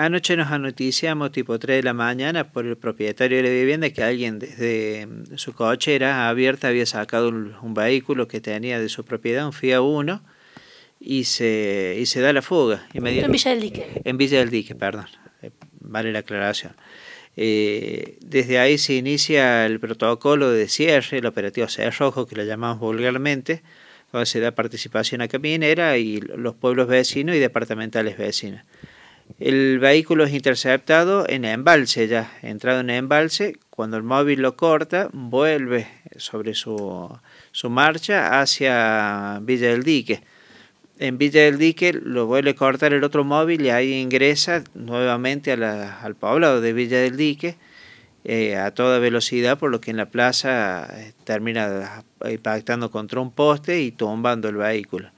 Anoche nos anoticiamos tipo 3 de la mañana por el propietario de la vivienda que alguien desde mm, su cochera abierta había sacado un, vehículo que tenía de su propiedad, un FIA 1, y se, y se da la fuga. Inmediatamente. En Villa del Dique. En Villa del Dique, perdón. Eh, vale la aclaración. Eh, desde ahí se inicia el protocolo de cierre, el operativo rojo que lo llamamos vulgarmente, donde se da participación a Caminera y los pueblos vecinos y departamentales vecinos. El vehículo es interceptado en el embalse ya, entrado en el embalse, cuando el móvil lo corta, vuelve sobre su, su marcha hacia Villa del Dique. En Villa del Dique lo vuelve a cortar el otro móvil y ahí ingresa nuevamente al poblado de Villa del Dique eh, a toda velocidad, por lo que en la plaza eh, termina impactando eh, contra un poste y tumbando el vehículo.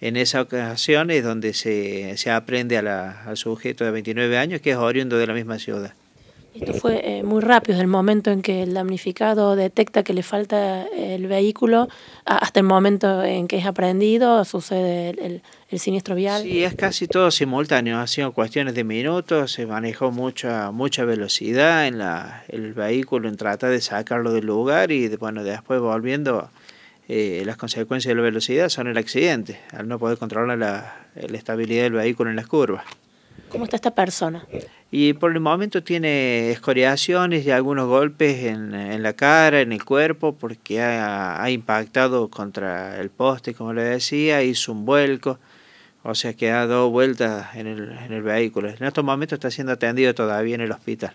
En esa ocasión es donde se, se aprende al sujeto de 29 años que es oriundo de la misma ciudad. Esto fue eh, muy rápido, desde el momento en que el damnificado detecta que le falta el vehículo hasta el momento en que es aprendido, sucede el, el, siniestro vial. Sí, es casi todo simultáneo, ha sido cuestiones de minutos, se manejó mucha mucha velocidad en la, el vehículo en trata de sacarlo del lugar y bueno, después volviendo eh, las consecuencias de la velocidad son el accidente, al no poder controlar la, estabilidad del vehículo en las curvas. ¿Cómo está esta persona? Y por el momento tiene escoriaciones y algunos golpes en, la cara, en el cuerpo, porque ha, impactado contra el poste, como le decía, hizo un vuelco, o sea que ha dado vueltas en el, en el vehículo. En estos momentos está siendo atendido todavía en el hospital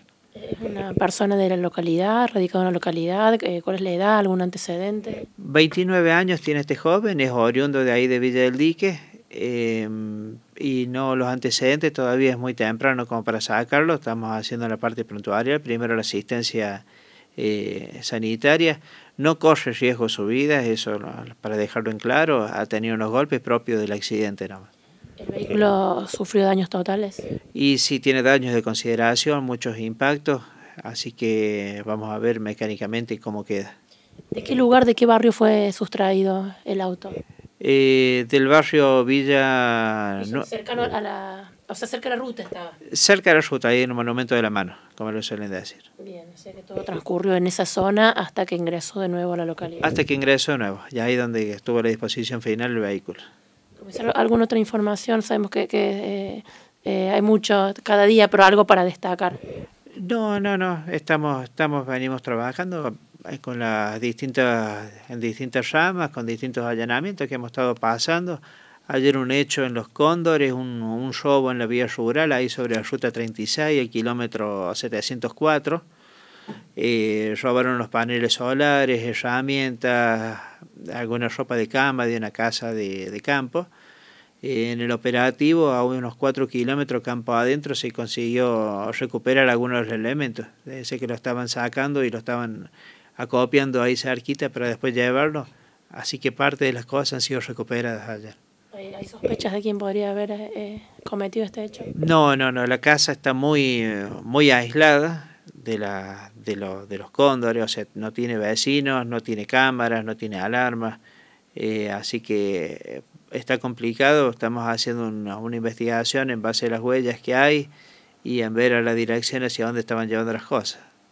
una persona de la localidad, radicada en la localidad? Eh, ¿Cuál es la edad? ¿Algún antecedente? 29 años tiene este joven, es oriundo de ahí de Villa del Dique. Em, y no los antecedentes todavía es muy temprano como para sacarlo. Estamos haciendo la parte prontuaria, primero la asistencia eh, sanitaria. No corre riesgo su vida, eso para dejarlo en claro. Ha tenido unos golpes propios del accidente nada más. ¿El vehículo sufrió daños totales? Y sí tiene daños de consideración, muchos impactos, así que vamos a ver mecánicamente cómo queda. ¿De qué lugar, de qué barrio fue sustraído el auto? Eh, del barrio Villa... No, a la... O sea, cerca de la ruta estaba. Cerca de la ruta, ahí en un Monumento de la Mano, como lo suelen decir. Bien, o que todo transcurrió en esa zona hasta que ingresó de nuevo a la localidad. Hasta que ingresó de nuevo, ya ahí donde estuvo a la disposición final el vehículo. Pues, ¿Alguna otra información? Sabemos que, eh, eh, hay mucho cada día, pero algo para destacar. No, no, no. Estamos, estamos, venimos trabajando eh, con las distintas, en distintas ramas, con distintos allanamientos que hemos estado pasando. Ayer un hecho en Los Cóndores, un, robo en la vía rural, ahí sobre la ruta 36, el kilómetro 704. robaron los paneles solares, herramientas, alguna ropa de cama de una casa de campo en el operativo a unos 4 kilómetros campo adentro se consiguió recuperar algunos elementos. Ese que lo estaban sacando y lo estaban acopiando ahí cerquita pero después llevarlo. Así que parte de las cosas han sido recuperadas ayer. ¿Hay sospechas de quién podría haber eh, cometido este hecho? No, no, no. La casa está muy, muy aislada de, la, de, de los cóndores. O sea, no tiene vecinos, no tiene cámaras, no tiene alarmas. Eh, así que está complicado, estamos haciendo una, investigación en base a las huellas que hay y en ver a la dirección hacia dónde estaban llevando las cosas.